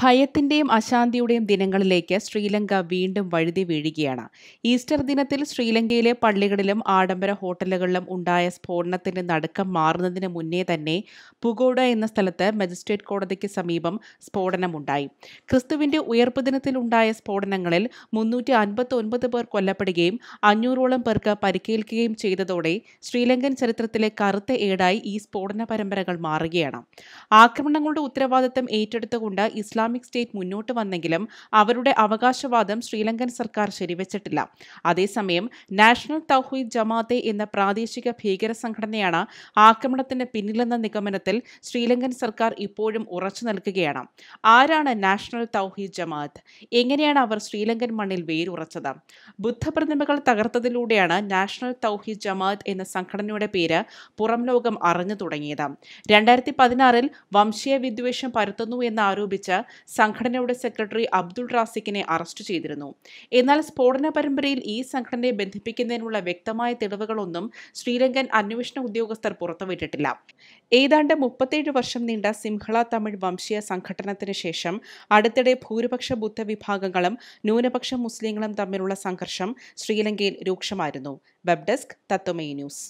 ഭയത്തിന്റെയും അശാന്തിയുടെയും ദിനങ്ങളിലേക്ക് ശ്രീലങ്ക വീണ്ടും വഴുതി വീഴുകയാണ് ഈസ്റ്റർ ദിനത്തിൽ ശ്രീലങ്കയിലെ പള്ളികളിലും ആഡംബര ഹോട്ടലുകളിലും ഉണ്ടായ സ്ഫോടനത്തിന്റെ നടുക്കം മാറുന്നതിന് മുന്നേ തന്നെ പുഗോഡ എന്ന സ്ഥലത്ത് മജിസ്ട്രേറ്റ് കോടതിക്ക് സമീപം സ്ഫോടനമുണ്ടായി ക്രിസ്തുവിന്റെ ഉയർപ്പ് ദിനത്തിലുണ്ടായ സ്ഫോടനങ്ങളിൽ മുന്നൂറ്റി അൻപത്തി ഒൻപത് പേർ കൊല്ലപ്പെടുകയും അഞ്ഞൂറോളം പേർക്ക് പരിക്കേൽക്കുകയും ചെയ്തതോടെ ശ്രീലങ്കൻ ചരിത്രത്തിലെ കറുത്ത ഏടായി ഈ സ്ഫോടന പരമ്പരകൾ മാറുകയാണ് ആക്രമണങ്ങളുടെ ഉത്തരവാദിത്തം ഏറ്റെടുത്തുകൊണ്ട് ഇസ്ലാം ഇസ്ലാമിക് സ്റ്റേറ്റ് മുന്നോട്ട് വന്നെങ്കിലും അവരുടെ അവകാശവാദം ശ്രീലങ്കൻ സർക്കാർ ശരിവച്ചിട്ടില്ല അതേസമയം നാഷണൽ തൗഹീദ് ജമാഅത്തെ എന്ന പ്രാദേശിക ഭീകര സംഘടനയാണ് ആക്രമണത്തിന് പിന്നിലെന്ന നിഗമനത്തിൽ ശ്രീലങ്കൻ സർക്കാർ ഇപ്പോഴും ഉറച്ചു നൽകുകയാണ് ആരാണ് നാഷണൽ തൗഹീദ് ജമാഅത്ത് എങ്ങനെയാണ് അവർ ശ്രീലങ്കൻ മണ്ണിൽ വേരുറച്ചത് ബുദ്ധപ്രതിമകൾ തകർത്തതിലൂടെയാണ് നാഷണൽ തൗഹീദ് ജമാഅത്ത് എന്ന സംഘടനയുടെ പേര് പുറം ലോകം അറിഞ്ഞു തുടങ്ങിയത് രണ്ടായിരത്തി പതിനാറിൽ വംശീയ വിദ്വേഷം പരത്തുന്നു എന്നാരോപിച്ച് സംഘടനയുടെ സെക്രട്ടറി അബ്ദുൾ റാസിഖിനെ അറസ്റ്റ് ചെയ്തിരുന്നു എന്നാൽ സ്ഫോടന പരമ്പരയിൽ ഈ സംഘടനയെ ബന്ധിപ്പിക്കുന്നതിനുള്ള വ്യക്തമായ തെളിവുകളൊന്നും ശ്രീലങ്കൻ അന്വേഷണ ഉദ്യോഗസ്ഥർ പുറത്തുവിട്ടിട്ടില്ല ഏതാണ്ട് മുപ്പത്തേഴ് വർഷം നീണ്ട സിംഹള തമിഴ് വംശീയ സംഘടനത്തിന് ശേഷം അടുത്തിടെ ഭൂരിപക്ഷ ബുദ്ധ വിഭാഗങ്ങളും ന്യൂനപക്ഷ മുസ്ലിങ്ങളും തമ്മിലുള്ള സംഘർഷം ശ്രീലങ്കയിൽ രൂക്ഷമായിരുന്നു വെബ് ഡെസ്ക് തത്വമേ ന്യൂസ്